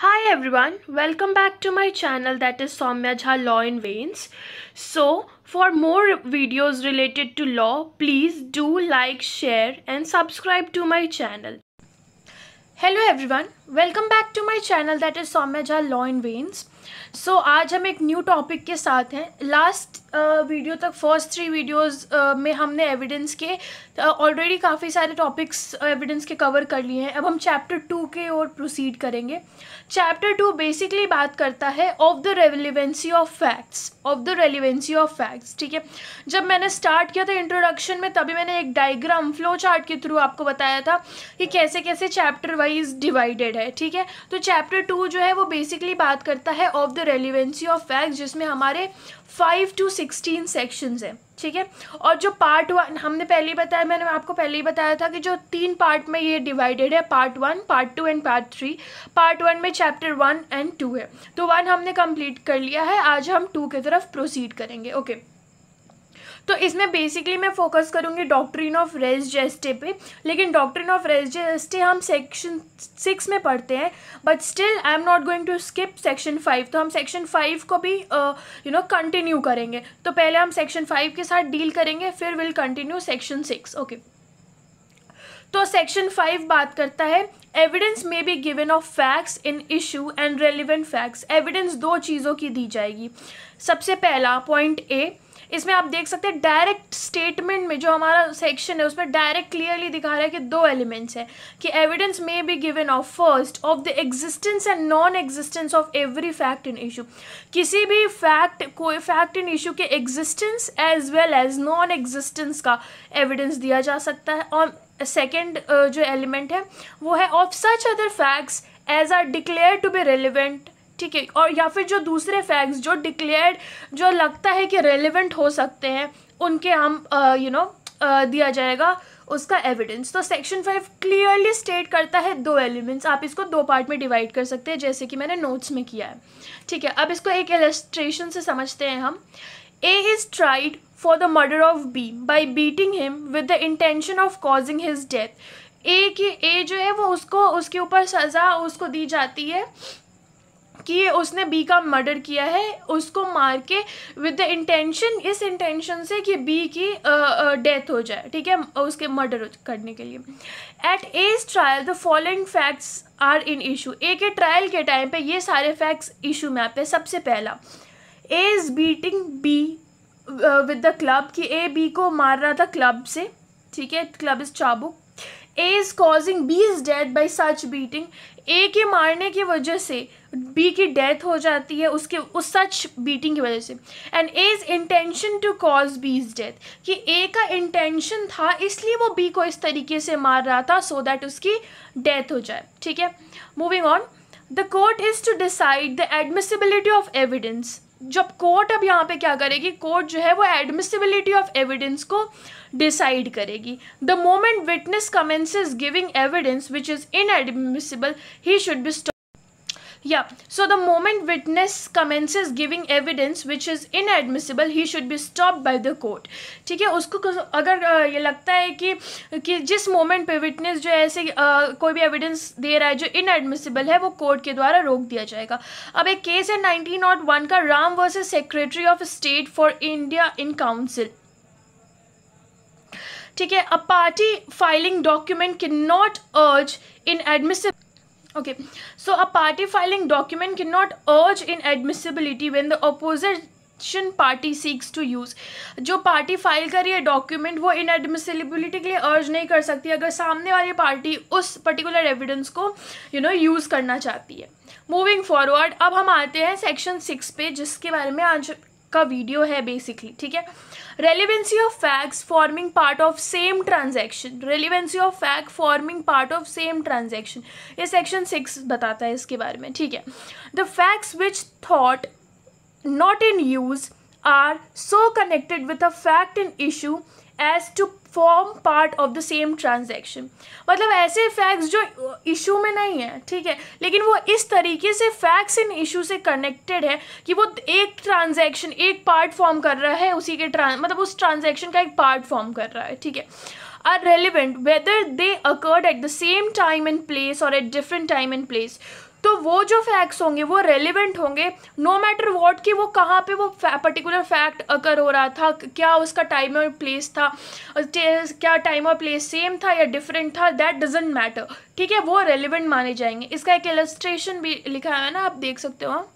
Hi everyone, welcome back to my channel that is Somya Jha Law in Veins. So for more videos related to law, please do like, share and subscribe to my channel. Hello everyone, welcome back to my channel that is Somya Jha Law in Veins. So so, आज हम एक new topic के साथ हैं last video uh, तक first three videos में हमने evidence के ऑलरेडी uh, काफ़ी सारे टॉपिक्स एविडेंस uh, के कवर कर लिए हैं अब हम चैप्टर टू के ओर प्रोसीड करेंगे चैप्टर टू बेसिकली बात करता है of the relevancy of facts of the relevancy of facts ठीक है जब मैंने स्टार्ट किया था इंट्रोडक्शन में तभी मैंने एक डायग्राम फ्लो चार्ट के थ्रू आपको बताया था कि कैसे कैसे चैप्टर वाइज डिवाइडेड है ठीक है तो चैप्टर टू जो है वो बेसिकली बात करता है of the relevancy of fact जिसमें हमारे फाइव टू सिक्सटीन सेक्शंस हैं ठीक है और जो पार्ट वन हमने पहले ही बताया मैंने आपको पहले ही बताया था कि जो तीन पार्ट में ये डिवाइडेड है part one part two and part three part one में चैप्टर वन एंड टू है तो वन हमने कंप्लीट कर लिया है आज हम टू की तरफ प्रोसीड करेंगे ओके okay. तो इसमें बेसिकली मैं फोकस करूँगी डॉक्ट्रिन ऑफ रेस जेस्टे पे लेकिन डॉक्ट्रिन ऑफ रेस जेस्टे हम सेक्शन सिक्स में पढ़ते हैं but still I am not going to skip section five तो हम सेक्शन फाइव को भी यू नो कंटिन्यू करेंगे तो पहले हम सेक्शन फाइव के साथ डील करेंगे फिर will continue section six okay तो सेक्शन फाइव बात करता है evidence may be given of facts in issue and relevant facts evidence दो चीज़ों की दी जाएगी सबसे पहला पॉइंट ए इसमें आप देख सकते हैं डायरेक्ट स्टेटमेंट में जो हमारा सेक्शन है उसमें डायरेक्ट क्लियरली दिखा रहा है कि दो एलिमेंट्स हैं कि evidence may be given of first of the existence and non existence of every fact in issue किसी भी फैक्ट कोई फैक्ट इन इशू के existence as well as non existence का एविडेंस दिया जा सकता है और सेकेंड uh, जो एलिमेंट है वो है of such other facts as are declared to be relevant ठीक है और या फिर जो दूसरे फैक्ट्स जो डिक्लेयर्ड जो लगता है कि रेलिवेंट हो सकते हैं उनके हम यू नो दिया जाएगा उसका एविडेंस तो सेक्शन फाइव क्लियरली स्टेट करता है दो एलिमेंट्स आप इसको दो पार्ट में डिवाइड कर सकते हैं जैसे कि मैंने नोट्स में किया है ठीक है अब इसको एक एलस्ट्रेशन से समझते हैं हम A is tried for the murder of B by beating him with the intention of causing his death A की ए जो है वो उसको उसके ऊपर सज़ा उसको दी जाती है कि उसने बी का मर्डर किया है उसको मार के विद द इंटेंशन इस इंटेंशन से कि बी की डेथ हो जाए ठीक है उसके मर्डर करने के लिए at A's trial the following facts are in issue A के ट्रायल के टाइम पे ये सारे फैक्ट्स इशू में आते हैं सबसे पहला A is beating B with the club कि ए बी को मार रहा था क्लब से ठीक है क्लब इज़ चाबुक A is causing B is dead by such beating A के मारने की वजह से बी की डेथ हो जाती है उसके उस सच बीटिंग की वजह से and A is intention to cause B is death कि ए का इंटेंशन था इसलिए वो बी को इस तरीके से मार रहा था सो so दैट उसकी डेथ हो जाए ठीक है moving on the court is to decide the admissibility of evidence जब कोर्ट अब यहाँ पे क्या करेगी कोर्ट जो है वो एडमिसिबिलिटी ऑफ एविडेंस को डिसाइड करेगी the moment witness commences is giving evidence which is inadmissible he should be yeah so the moment witness commences giving evidence which is inadmissible he should be stopped by the court ठीक है उसको अगर ये लगता है कि कि जिस मोमेंट पे विटनेस जो ऐसे कोई भी एविडेंस दे रहा है जो इनएडमिसिबल है वो कोर्ट के द्वारा रोक दिया जाएगा अब एक केस है नाइनटीन नॉट वन का Ram versus secretary of state for India in council ठीक है a party filing document can not urge inadmissible okay so okay party filing document filing not urge in inadmissibility when the opposition party seeks to use जो party file कर रही है document वो इन इनएडमिसिबिलिटी के लिए अर्ज नहीं कर सकती अगर सामने वाली पार्टी उस पर्टिकुलर एविडेंस को यू नो यूज़ करना चाहती है मूविंग फॉरवर्ड अब हम आते हैं सेक्शन सिक्स पे जिसके बारे में आज का वीडियो है बेसिकली ठीक है relevancy of facts forming part of same transaction relevancy of fact forming part of same transaction ये सेक्शन सिक्स बताता है इसके बारे में ठीक है the facts which thought not in use are so connected with a fact in issue as to form part of the same transaction मतलब ऐसे फैक्ट्स जो इशू में नहीं है ठीक है लेकिन वो इस तरीके से फैक्ट्स इन इशू से कनेक्टेड है कि वो एक ट्रांजेक्शन एक पार्ट फॉर्म कर रहा है उसी के ट्रां मतलब उस ट्रांजेक्शन का एक पार्ट फॉर्म कर रहा है ठीक है are relevant whether they occurred at the same time and place or at different time and place तो वो जो फैक्ट्स होंगे वो रेलिवेंट होंगे नो मैटर वॉट कि वो कहाँ पे वो पर्टिकुलर फैक्ट अगर हो रहा था क्या उसका टाइम और प्लेस था क्या टाइम और प्लेस सेम था या डिफरेंट था दैट डजेंट मैटर ठीक है वो रेलिवेंट माने जाएंगे इसका एक इलस्ट्रेशन भी लिखा है ना आप देख सकते हो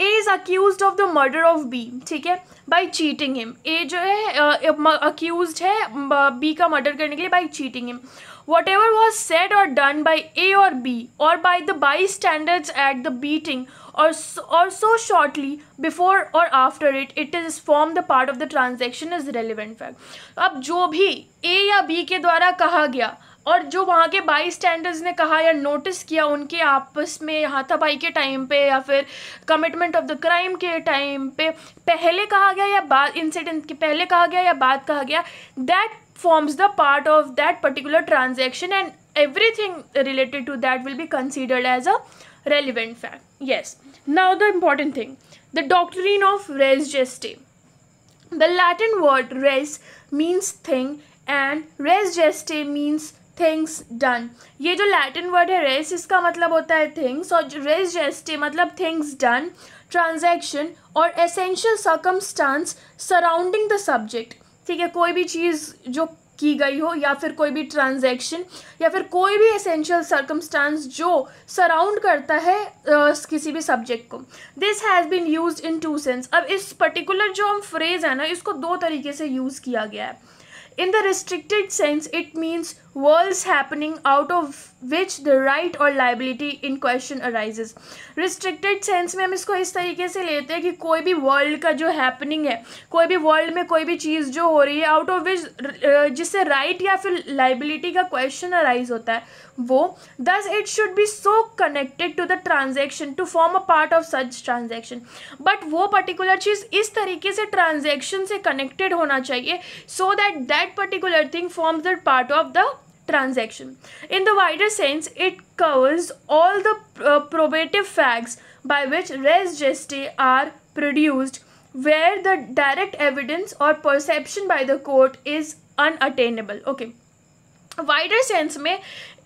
A is accused of the murder of B ठीक है बाई चीटिंग हिम ए जो है अक्यूज uh, है बी का मर्डर करने के लिए by cheating him whatever was said or done by A or B or by the bystanders at the beating or so shortly before or after it it is form the part of the transaction is relevant fact अब जो भी ए या B के द्वारा कहा गया और जो वहाँ के बाई स्टैंडर्ड्स ने कहा या नोटिस किया उनके आपस में हाथापाई के टाइम पे या फिर कमिटमेंट ऑफ द क्राइम के टाइम पे पहले कहा गया या बाद इंसिडेंट के पहले कहा गया या बाद कहा गया that forms the part of that particular transaction and everything related to that will be considered as a relevant fact. Yes. Now the important thing, the doctrine of res gestae. The Latin word res means thing and res gestae means things done ये जो Latin word है race इसका मतलब होता है things और res gestae मतलब things done transaction or essential circumstances surrounding the subject ठीक है कोई भी चीज़ जो की गई हो या फिर कोई भी ट्रांजैक्शन या फिर कोई भी एसेंशियल सर्कमस्टांस जो सराउंड करता है uh, किसी भी सब्जेक्ट को this has been use in two sense अब इस पर्टिकुलर जो हम फ्रेज़ है ना इसको दो तरीके से यूज़ किया गया है in the restricted sense it means world happening out of which the right or liability in question arises restricted sense में हम इसको इस तरीके से लेते हैं कि कोई भी वर्ल्ड का जो हैपनिंग है कोई भी वर्ल्ड में कोई भी चीज़ जो हो रही है आउट ऑफ विच जिससे राइट right या फिर लाइबिलिटी का क्वेश्चन अराइज होता है वो thus it should be so connected to the transaction to form a part of such transaction but वो पर्टिकुलर चीज़ इस तरीके से ट्रांजेक्शन से कनेक्टेड होना चाहिए so that that particular thing form the part of the transaction. In the wider sense, it covers all the uh, probative facts by which res gestae are produced where the direct evidence or perception by the court is unattainable. Okay. Wider sense में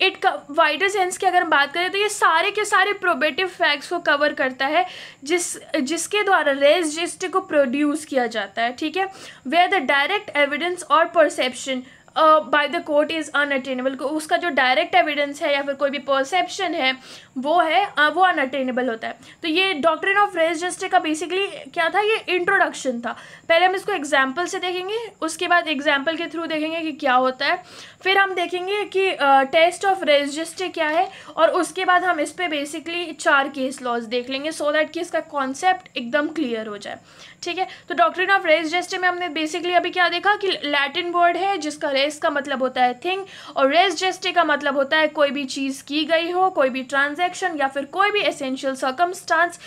it wider sense की अगर हम बात करें तो ये सारे के सारे प्रोबेटिव फैक्ट्स को कवर करता है जिस जिसके द्वारा रेस जिस्ट को प्रोड्यूस किया जाता है ठीक है where the direct evidence or perception by the court is unattainable उसका जो डायरेक्ट एविडेंस है या फिर कोई भी परसेप्शन है वो है uh, वो अनअटेनेबल होता है तो ये डॉक्ट्रिन ऑफ रेस जस्टिस का बेसिकली क्या था ये इंट्रोडक्शन था पहले हम इसको एग्जाम्पल से देखेंगे उसके बाद एग्जाम्पल के थ्रू देखेंगे कि क्या होता है फिर हम देखेंगे कि टेस्ट ऑफ रेस जस्टिस क्या है और उसके बाद हम इस पर बेसिकली चार केस लॉज देख लेंगे सो so दैट कि इसका कॉन्सेप्ट एकदम क्लियर हो जाए ठीक है तो डॉक्ट्रिन ऑफ रेस जस्टिस में हमने बेसिकली अभी क्या देखा कि लैटिन वर्ड है जिसका रेस का मतलब होता है थिंग और रेस जेस्टे का मतलब होता है कोई भी चीज़ की गई हो कोई भी ट्रांजेक्शन या फिर कोई भी एसेंशियल सर्कमस्टांस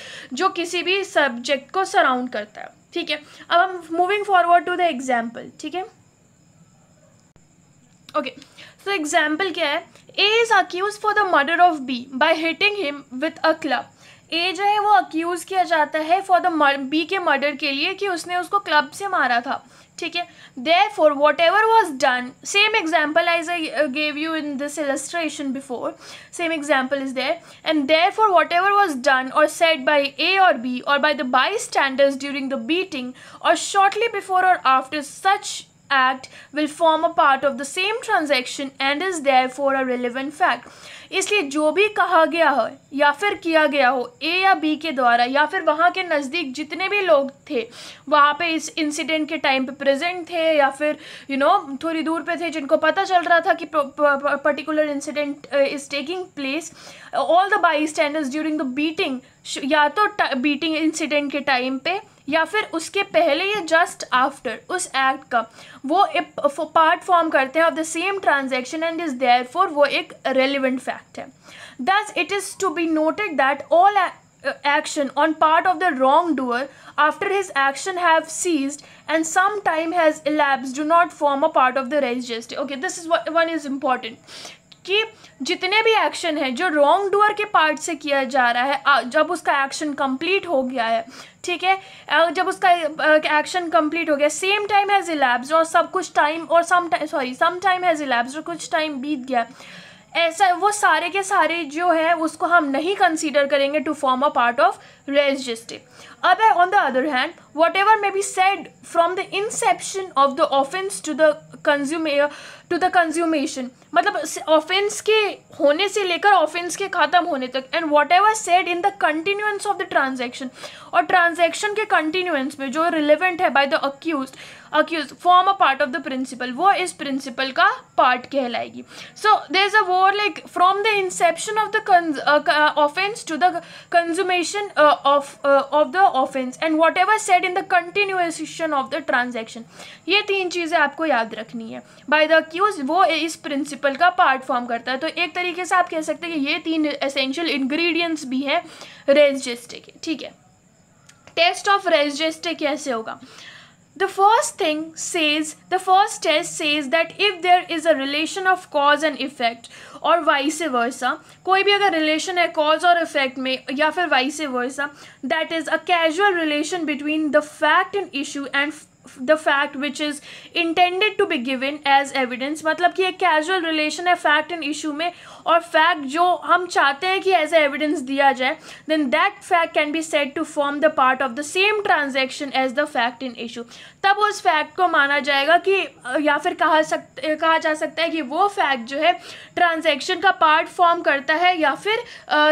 जो किसी भी सब्जेक्ट को सराउंड करता है ठीक है अब हम moving forward to the example ठीक है ओके तो एग्जाम्पल क्या है A is accused for the murder of B by hitting him with a club A जो है वो अक्यूज़ किया जाता है फॉर द बी के मर्डर के लिए कि उसने उसको क्लब से मारा था ठीक है there for whatever was done same example as I gave you in this illustration before same example is there and there for whatever was done or said by A or B or by the bystanders during the beating or shortly before or after such act will form a part of the same transaction and is therefore a relevant fact इसलिए जो भी कहा गया हो या फिर किया गया हो ए या बी के द्वारा या फिर वहाँ के नज़दीक जितने भी लोग थे वहाँ पे इस इंसिडेंट के टाइम पे प्रेजेंट थे या फिर यू you नो know, थोड़ी दूर पे थे जिनको पता चल रहा था कि particular incident is taking place all the bystanders during the beating या तो बीटिंग इंसिडेंट के टाइम पे या फिर उसके पहले या जस्ट आफ्टर उस एक्ट का वो पार्ट फॉर्म करते हैं of the same transaction and is therefore वो एक रेलिवेंट फैक्ट है thus it is to be noted that all action on part of the wrongdoer after his action have ceased and some time has elapsed do not form a part of the register okay this is one is important कि जितने भी action है जो wrong doer के part से किया जा रहा है जब उसका एक्शन कंप्लीट हो गया है ठीक है जब उसका एक्शन कंप्लीट हो गया सेम टाइम हैज़ इलेब्स और सब कुछ टाइम और some sorry some time has elapsed और कुछ टाइम बीत गया ऐसा वो सारे के सारे जो है उसको हम नहीं कंसीडर करेंगे to form a part of registry अब है on the other hand whatever may be said from the inception of the offence to the consume to the consummation मतलब ऑफेंस के होने से लेकर ऑफेंस के ख़त्म होने तक and whatever said in the continuance of the transaction और ट्रांजेक्शन के कंटिन्यूंस में जो रिलेवेंट है by the accused accused form a part of the principal वो इस प्रिंसिपल का पार्ट कहलाएगी so they is a war like from the inception of the offence to the consummation of of the offence and whatever said in the continuation of the transaction ये तीन चीज़ें आपको याद रखनी है by the accused वो इस principal का पार्ट फॉर्म करता है तो एक तरीके से आप कह सकते हैं कि ये तीन एसेंशियल इन्ग्रीडियंट्स भी हैं रेजिस्टे के ठीक है टेस्ट ऑफ रेजिस्टे कैसे होगा the first thing says, the first test says that if there is a relation of cause and effect or vice versa, कोई भी अगर relation है cause or effect में या फिर vice versa, that is a causal relation between the fact and issue and the fact which is intended to be given as evidence मतलब कि एक कैजुअल रिलेशन है फैक्ट एंड इशू में और fact जो हम चाहते हैं कि एज ए एविडेंस दिया जाए then that fact can be set to form the part of the same transaction as the fact in issue तब उस फैक्ट को माना जाएगा कि या फिर कहा सकते कहा जा सकता है कि वो फैक्ट जो है ट्रांजेक्शन का पार्ट फॉर्म करता है या फिर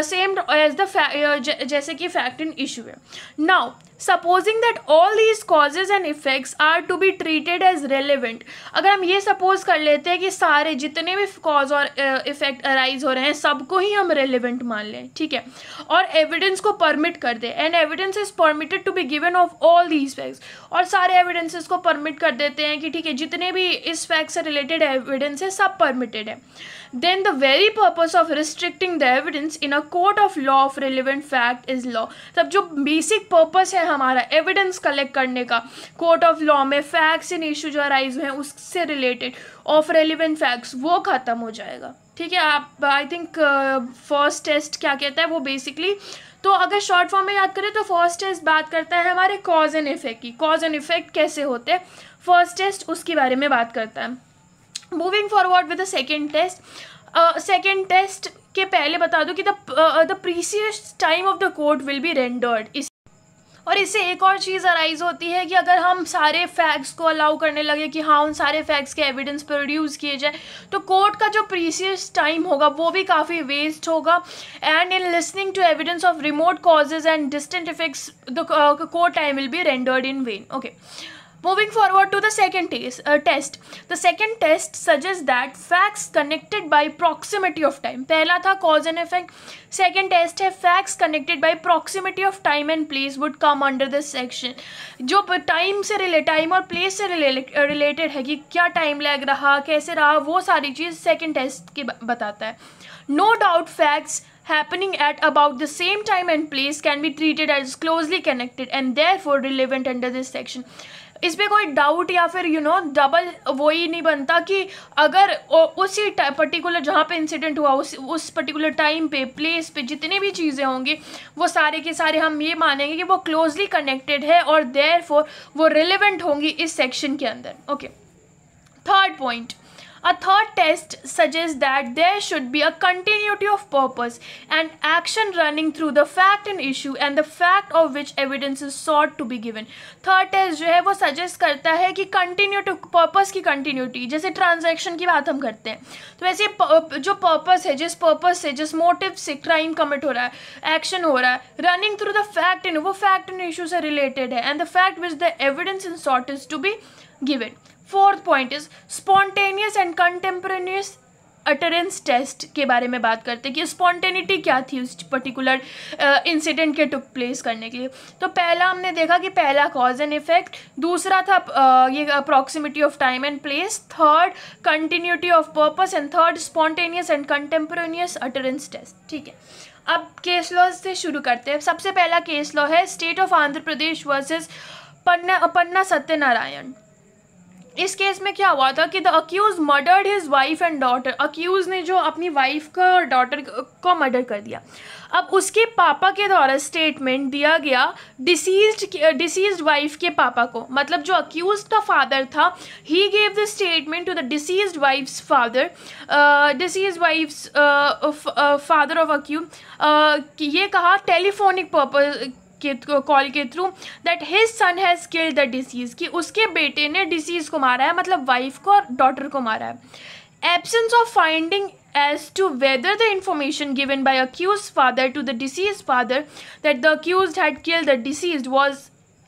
सेम एज द जैसे कि फैक्ट इन इशू है now supposing that all these causes and effects are to be treated as relevant अगर हम ये सपोज कर लेते हैं कि सारे जितने भी कॉज और इफेक्ट अराइज हो रहे हैं सबको ही हम रेलिवेंट मान लें ठीक है और एविडेंस को परमिट कर दें and evidence is permitted to be given of all these facts और सारे एविडेंसेस को परमिट कर देते हैं कि ठीक है जितने भी इस फैक्ट से रिलेटेड एविडेंस है सब परमिटेड है then the very purpose of restricting the evidence in a court of law of relevant fact is law तब जो बेसिक पर्पज है है हमारा एविडेंस कलेक्ट करने का कोर्ट ऑफ लॉ में फैक्ट्स इन इशू जो अराइज हुए हैं उससे रिलेटेड ऑफ रेलिवेंट फैक्ट्स वो ख़त्म हो जाएगा ठीक है आप आई थिंक फर्स्ट टेस्ट क्या कहता है वो बेसिकली तो अगर शॉर्ट फॉर्म में याद करें तो फर्स्ट टेस्ट बात करता है हमारे कॉज एंड इफेक्ट की कॉज एंड इफेक्ट कैसे होते हैं फर्स्ट टेस्ट उसके बारे में बात करता है moving forward with the second test second test के पहले बता दूं कि the precious time of the court will be rendered इस और इससे एक और चीज़ अराइज होती है कि अगर हम सारे फैक्ट्स को अलाउ करने लगे कि हाँ उन सारे फैक्ट्स के एविडेंस प्रोड्यूस किए जाए तो कोर्ट का जो प्रीसियस टाइम होगा वो भी काफ़ी वेस्ट होगा and in listening to evidence of remote causes and distant effects the court time will be rendered in vain okay Moving forward to the second tes- uh, test. The second test suggests that facts connected by proximity of time. पहला था cause and effect. Second test है facts connected by proximity of time and place would come under this section. जो time से relate time और place से related है कि क्या time लग रहा कैसे रहा वो सारी चीज़ second test के बताता है No doubt facts happening at about the same time and place can be treated as closely connected and therefore relevant under this section. इस पर कोई डाउट या फिर यू नो डबल वो ही नहीं बनता कि अगर उसी पर्टिकुलर जहाँ पे इंसिडेंट हुआ उस उस पर्टिकुलर टाइम पे प्लेस पे जितनी भी चीज़ें होंगी वो सारे के सारे हम ये मानेंगे कि वो क्लोजली कनेक्टेड है और देयर वो रिलेवेंट होंगी इस सेक्शन के अंदर okay third point A third test suggests that there should be a continuity of purpose and action running through the fact and issue and the fact of which evidence is sought to be given. Third test जो है वो suggest करता है कि continuity purpose की continuity जैसे transaction की बात हम करते हैं तो वैसे जो purpose है जिस purpose से जिस motive से crime commit हो रहा है action हो रहा है running through the fact and वो fact and issue से related है and the fact which the evidence in sought is to be given. Fourth point is spontaneous and contemporaneous utterance test के बारे में बात करते हैं कि स्पॉन्टेनिटी क्या थी उस पर्टिकुलर इंसिडेंट uh, के टुक प्लेस करने के लिए तो पहला हमने देखा कि पहला कॉज एंड इफेक्ट दूसरा था uh, ये proximity of time and place third continuity of purpose and third spontaneous and contemporaneous utterance test ठीक है अब केस लॉ से शुरू करते हैं सबसे पहला केस लॉ है state of Andhra Pradesh versus Panna Panna Satyanarayana इस केस में क्या हुआ था कि the accused murdered his wife and daughter accused ने जो अपनी वाइफ का और डॉटर को मर्डर कर दिया अब उसके पापा के द्वारा स्टेटमेंट दिया गया डिसीज डिसीज वाइफ के पापा को मतलब जो अक्यूज का फादर था he gave the statement to the deceased wife's father deceased wife's father of accused ये कहा टेलीफोनिक पर्पज के कॉल के through that his son has killed the deceased कि उसके बेटे ने डिसीज़ को मारा है मतलब वाइफ को और डॉटर को मारा है absence of finding as to whether the information given by accused father to the deceased father that the accused had kill the deceased was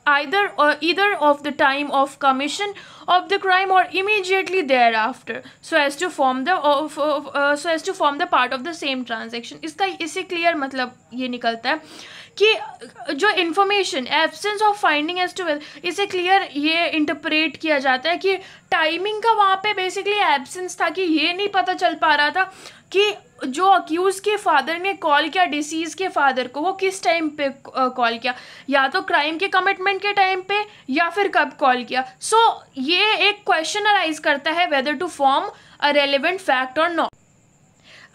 either either of the time of commission of the crime और immediately thereafter so as to form the so as to form the part of the same transaction इसका इसे clear मतलब ये निकलता है कि जो information absence of finding as to wealth इसे क्लियर ये इंटरप्रेट किया जाता है कि टाइमिंग का वहाँ पे बेसिकली एब्सेंस था कि ये नहीं पता चल पा रहा था कि जो अक्यूज़ के फादर ने कॉल किया डिसीज़ के फादर को वो किस टाइम पे कॉल किया या तो क्राइम के कमिटमेंट के टाइम पे या फिर कब कॉल किया सो so, ये एक क्वेश्चन अराइज करता है whether to form a relevant fact और नॉट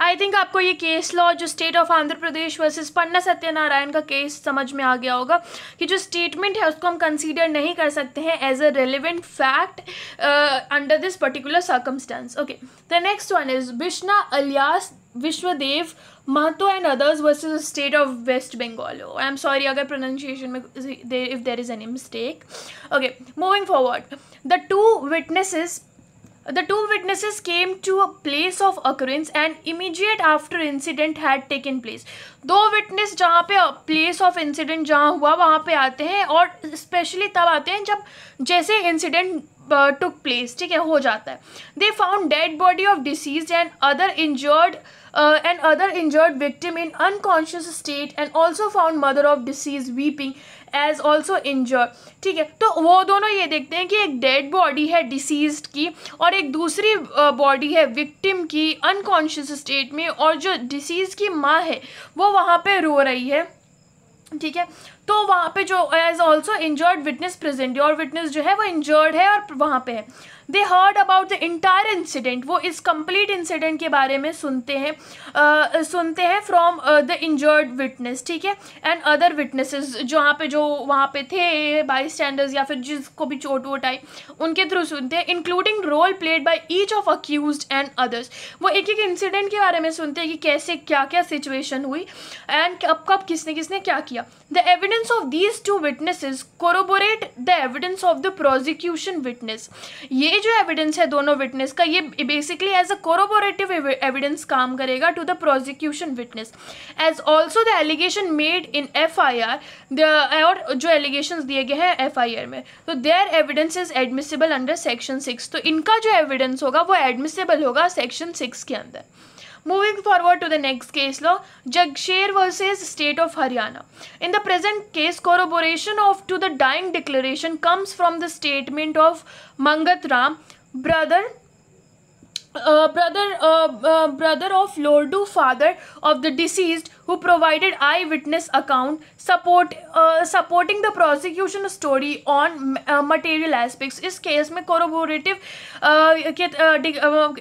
आई थिंक आपको ये केस लॉ जो state of Andhra Pradesh versus Panna Satyanarayana का केस समझ में आ गया होगा कि जो स्टेटमेंट है उसको हम कंसीडर नहीं कर सकते हैं as a relevant fact under this particular circumstance okay the next one is Bishna alias Vishwadev Mahato and others versus state of West Bengal I am sorry अगर प्रोनाउंसिएशन में if there is any mistake okay moving forward the two witnesses The two witnesses came to a place of occurrence and immediate after incident had taken place. दो witness जहाँ पे place of incident जहाँ हुआ वहाँ पे आते हैं और specially तब आते हैं जब जैसे incident टुक uh, प्लेस ठीक है हो जाता है they found dead body of deceased and other injured and other injured victim in unconscious state and also found mother of deceased weeping as also injured ठीक है तो वो दोनों ये देखते हैं कि एक डेड बॉडी है डिसीज की और एक दूसरी बॉडी uh, है विक्टिम की अनकॉन्शियस स्टेट में और जो डिसीज़ की माँ है वो वहाँ पर रो रही है ठीक है तो वहाँ पे जो as also injured witness present your witness जो है वो इंजर्ड है और वहाँ पे है they heard about the entire incident वो इस कंप्लीट इंसिडेंट के बारे में सुनते हैं uh, सुनते हैं फ्रॉम द इंजर्ड विटनेस ठीक है एंड अदर विटनेसेस वहाँ पे जो वहाँ पे थे बाई स्टैंडर्स या फिर जिसको भी चोट वोट आई उनके थ्रू सुनते हैं including role played by each of accused and others वो एक एक इंसिडेंट के बारे में सुनते हैं कि कैसे क्या क्या सिचुएशन हुई एंड कब कब किसने किसने क्या किया the evidence of these two witnesses corroborate the evidence of the prosecution witness ये जो एविडेंस है दोनों विटनेस का ये basically as a corroborative evidence काम करेगा to the prosecution witness as also the allegation made in F I R और जो एलिगेशन दिए गए हैं एफ आई आर में तो there evidence is admissible under section six तो इनका जो एविडेंस होगा वो एडमिसिबल होगा सेक्शन सिक्स के अंदर Moving forward to the next case law, Jagshir versus State of Haryana. In the present case, corroboration of to the dying declaration comes from the statement of Mangat Ram, brother uh, brother uh, brother of Lordu father of the deceased who provided eyewitness account support supporting the prosecution story on material aspects इस case में corroborative के,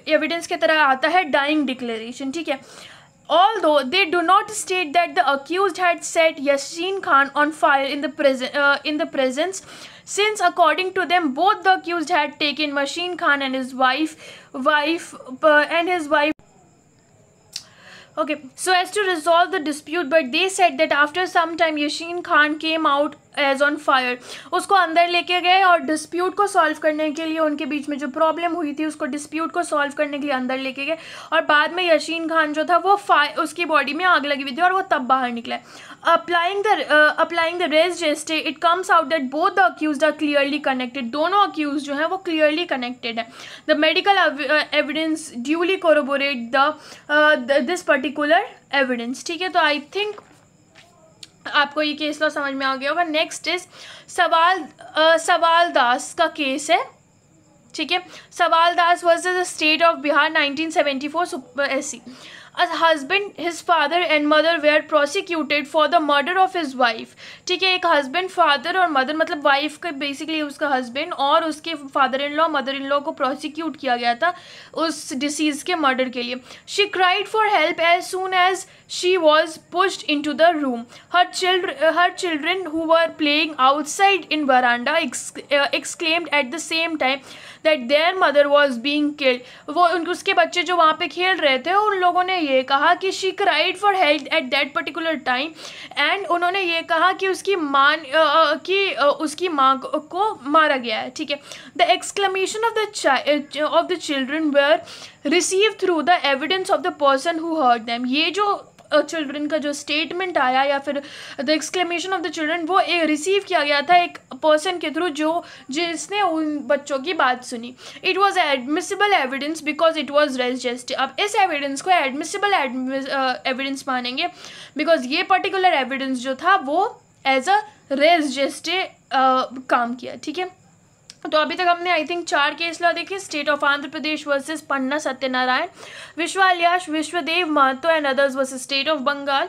evidence के तरह आता है dying declaration ठीक है Although they do not state that the accused had set Yashin Khan on fire in the, presen- uh, in the presence, since according to them, both the accused had taken Machine Khan and his wife, wife uh, and his wife okay so as to resolve the dispute but they said that after some time yashin khan came out as on fire उसको अंदर लेके गए और dispute को solve करने के लिए उनके बीच में जो प्रॉब्लम हुई थी उसको डिस्प्यूट को सॉल्व करने के लिए अंदर लेके गए और बाद में यशीन खान जो था वो फायर उसकी बॉडी में आग लगी हुई थी और वो तब बाहर निकला applying the applying the res gestae it comes out that both the accused are clearly connected दोनों अक्यूज जो हैं वो क्लियरली कनेक्टेड है the medical evidence duly corroborate the this particular evidence ठीक है तो आई थिंक आपको ये केस लॉ समझ में आ गया होगा नेक्स्ट इज सवाल आ, सवाल दास का केस है ठीक है Sawal Das versus the state of Bihar 1974 seventy four ऐसी a husband his father and mother were prosecuted for the murder of his wife ठीक है एक husband father और mother मतलब wife का basically उसका husband और उसके father in law mother in law को prosecute किया गया था उस के murder के लिए she cried for help as soon as she was pushed into the room her children her children who were playing outside in veranda uh, exclaimed at the same time that their mother was being killed वो उनके उसके बच्चे जो वहाँ पे खेल रहे थे उन लोगों ने ये कहा कि she cried for help at that particular time and उन्होंने ये कहा कि उसकी माँ कि उसकी माँ को मारा गया है ठीक है the exclamation of the of the children were receive through the evidence of the person who heard them ये जो चिल्ड्रन का जो स्टेटमेंट आया या फिर the exclamation of the children वो रिसीव किया गया था एक पर्सन के थ्रू जो जिसने उन बच्चों की बात सुनी it was admissible evidence because it was res gestae अब इस एविडेंस को एडमिसिबल एविडेंस मानेंगे बिकॉज ये पर्टिकुलर एविडेंस जो था वो एज अ रेजिस्टे काम किया ठीक है तो अभी तक हमने आई थिंक चार केस लॉ देखे state of Andhra Pradesh versus Panna Satyanarayana विश्वालियाश Vishwadev Mahato and others versus state of Bengal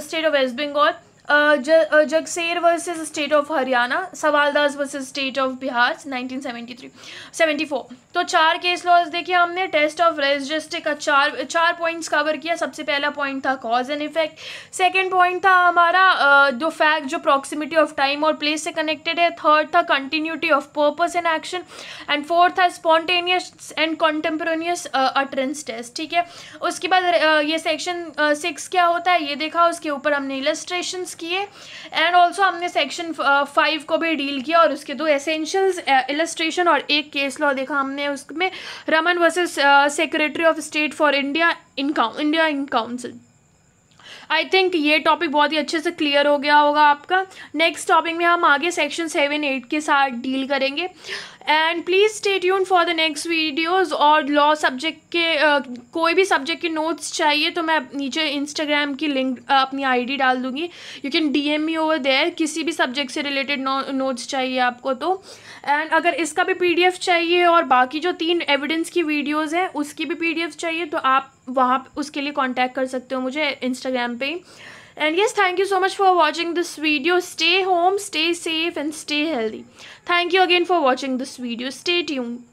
state of West Bengal Jagser versus state of Haryana Sawaldas versus state of Bihar 1973 seventy तो चार केस लॉज देखे हमने टेस्ट ऑफ रेजिस्ट का चार चार पॉइंट्स कवर किया सबसे पहला पॉइंट था cause and effect second point था हमारा दो फैक्ट जो प्रॉक्सिमिटी ऑफ टाइम और प्लेस से कनेक्टेड है थर्ड था continuity of purpose and action and fourth था spontaneous and contemporaneous utterance test ठीक है उसके बाद ये सेक्शन सिक्स क्या होता है ये देखा उसके ऊपर हमने इलेस्ट्रेशन किए एंड ऑल्सो हमने सेक्शन फाइव uh, को भी डील किया और उसके दो एसेंशियल्स इलस्ट्रेशन uh, और एक केस लॉ देखा हमने उसमें Raman versus secretary of state for India in India in council I think ये टॉपिक बहुत ही अच्छे से क्लियर हो गया होगा आपका नेक्स्ट टॉपिक में हम आगे सेक्शन सेवन एट के साथ डील करेंगे and please stay tune for the next videos और लॉ सब्जेक्ट के uh, कोई भी सब्जेक्ट के नोट्स चाहिए तो मैं नीचे इंस्टाग्राम की लिंक अपनी आईडी डाल दूँगी you can D M me over there किसी भी सब्जेक्ट से रिलेटेड नोट्स चाहिए आपको तो एंड अगर इसका भी पी चाहिए और बाकी जो तीन एविडेंस की वीडियोज़ हैं उसकी भी पी चाहिए तो आप वहाँ उसके लिए कॉन्टैक्ट कर सकते हो मुझे इंस्टाग्राम ही and yes thank you so much for watching this video stay home stay safe and stay healthy thank you again for watching this video stay tuned